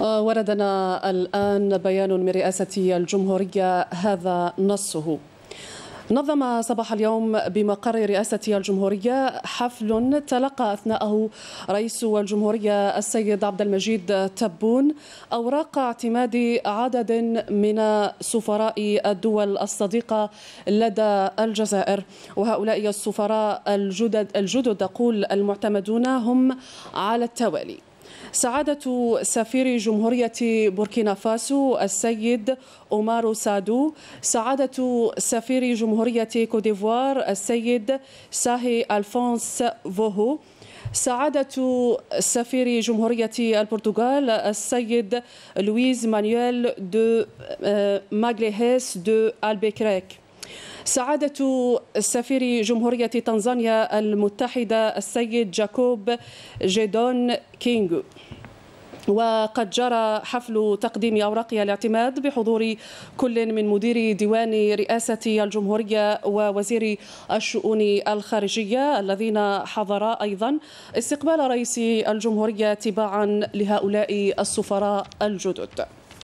آه، وردنا الآن بيان من رئاسة الجمهورية هذا نصه نظم صباح اليوم بمقر رئاسة الجمهورية حفل تلقى أثناءه رئيس الجمهورية السيد عبد المجيد تبون أوراق اعتماد عدد من سفراء الدول الصديقة لدى الجزائر وهؤلاء السفراء الجدد, الجدد أقول المعتمدون هم على التوالي سعادة سفير جمهورية بوركينا فاسو السيد أومارو سادو سعادة سفير جمهورية كوديفوار السيد ساهي ألفونس فوهو سعادة سفير جمهورية البرتغال السيد لويز مانويل دو آه، ماغليهيس دو ألبيكريك سعادة السفير جمهورية تنزانيا المتحدة السيد جاكوب جيدون كينغو وقد جرى حفل تقديم أوراق الاعتماد بحضور كل من مدير ديوان رئاسة الجمهورية ووزير الشؤون الخارجية الذين حضرا أيضا استقبال رئيس الجمهورية تباعا لهؤلاء السفراء الجدد